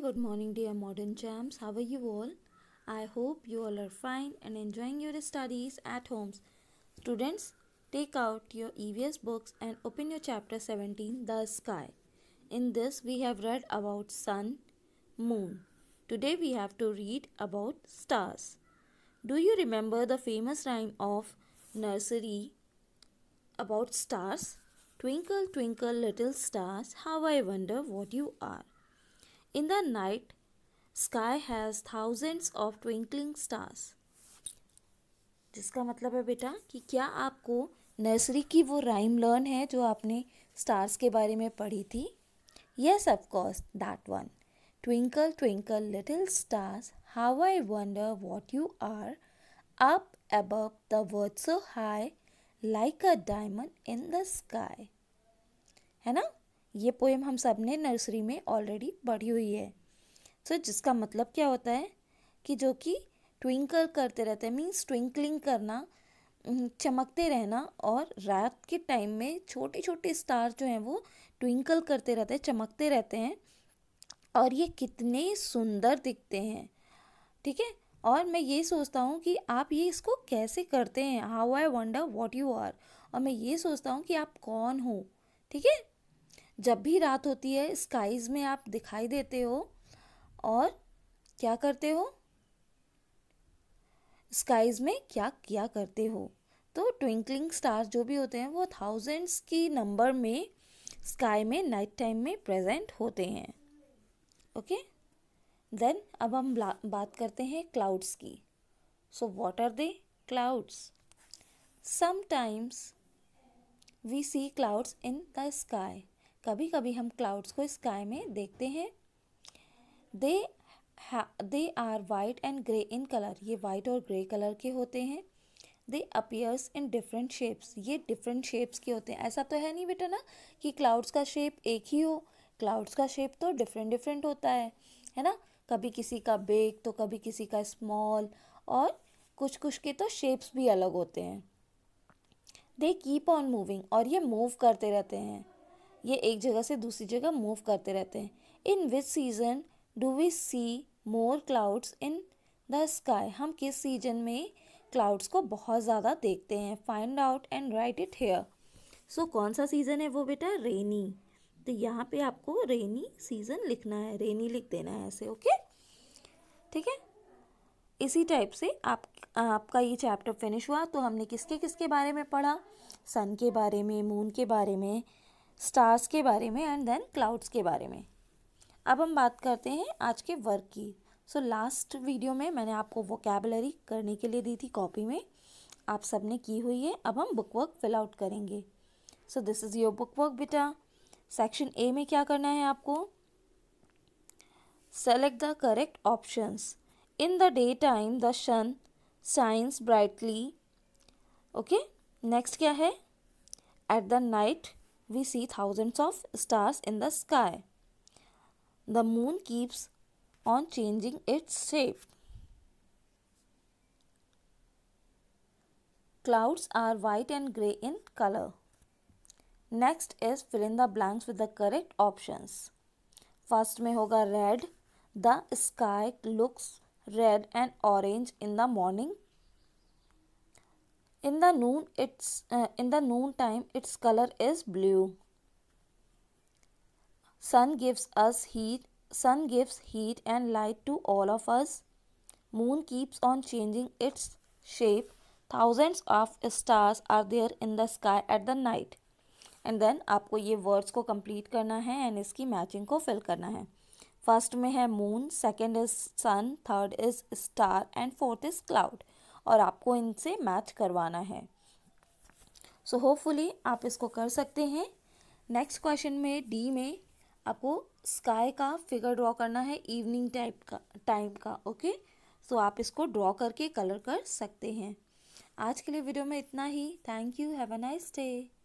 good morning, dear modern champs. How are you all? I hope you all are fine and enjoying your studies at homes. Students, take out your EVS books and open your chapter 17, The Sky. In this, we have read about sun, moon. Today, we have to read about stars. Do you remember the famous rhyme of nursery about stars? Twinkle, twinkle, little stars, how I wonder what you are. In the night, sky has thousands of twinkling stars. जिसका मतलब है बेटा कि क्या आपको nursery की वो rhyme learn है जो आपने स्टार्स के बारे में पढ़ी थी yes of course that one twinkle twinkle little stars how I wonder what you are up above the world so high like a diamond in the sky है ना ये पोएम हम सब ने नर्सरी में ऑलरेडी पढ़ी हुई है सो so, जिसका मतलब क्या होता है कि जो कि ट्विंकल करते रहते हैं मीन्स ट्विंकलिंग करना चमकते रहना और रात के टाइम में छोटे छोटे स्टार जो हैं वो ट्विंकल करते रहते हैं चमकते रहते हैं और ये कितने सुंदर दिखते हैं ठीक है और मैं ये सोचता हूँ कि आप ये इसको कैसे करते हैं how I wonder what you are और मैं ये सोचता हूँ कि आप कौन हो ठीक है जब भी रात होती है स्काईज में आप दिखाई देते हो और क्या करते हो स्काईज में क्या किया करते हो तो ट्विंकलिंग स्टार्स जो भी होते हैं वो थाउजेंड्स की नंबर में स्काई में नाइट टाइम में प्रेजेंट होते हैं ओके देन अब हम बात करते हैं क्लाउड्स की so what are they clouds sometimes we see clouds in the sky कभी कभी हम क्लाउड्स को स्काई में देखते हैं they they are white and grey in colour ये वाइट और ग्रे कलर के होते हैं they appears in different shapes ये डिफरेंट शेप्स के होते हैं ऐसा तो है नहीं बेटा ना कि क्लाउड्स का शेप एक ही हो क्लाउड्स का शेप तो डिफरेंट डिफरेंट होता है है ना कभी किसी का बिग तो कभी किसी का स्मॉल और कुछ कुछ के तो शेप्स भी अलग होते हैं दे कीप ऑन मूविंग और ये मूव करते रहते हैं ये एक जगह से दूसरी जगह मूव करते रहते हैं in which season do we see more clouds in the sky हम किस सीजन में क्लाउड्स को बहुत ज़्यादा देखते हैं find out and write it here so कौन सा सीज़न है वो बेटा रेनी तो यहाँ पे आपको रेनी सीज़न लिखना है रेनी लिख देना है ऐसे ओके ठीक है इसी टाइप से आप आपका ये चैप्टर फिनिश हुआ तो हमने किसके किसके बारे में पढ़ा सन के बारे में मून के बारे में स्टार्स के बारे में एंड देन क्लाउड्स के बारे में अब हम बात करते हैं आज के वर्क की सो लास्ट वीडियो में मैंने आपको वो करने के लिए दी थी कॉपी में आप सब ने की हुई है अब हम बुक वर्क फिल आउट करेंगे so this is your book work बेटा सेक्शन ए में क्या करना है आपको select the correct options in the day time the sun shines brightly okay next क्या है at the night we see thousands of stars in the sky. The moon keeps on changing its shape. Clouds are white and grey in color. Next is fill in the blanks with the correct options. First may hoga red. The sky looks red and orange in the morning in the noon its uh, in the noon time its color is blue sun gives us heat sun gives heat and light to all of us moon keeps on changing its shape thousands of stars are there in the sky at the night and then आपको ये words को complete करना है and इसकी matching को fill करना है first में है moon second is sun third is star and fourth is cloud और आपको इनसे मैच करवाना है सो so, होपफुली आप इसको कर सकते हैं नेक्स्ट क्वेश्चन में डी में आपको स्काई का फिगर ड्रॉ करना है इवनिंग टाइप का टाइम का ओके सो so, आप इसको ड्रॉ करके कलर कर सकते हैं आज के लिए वीडियो में इतना ही thank you have a nice day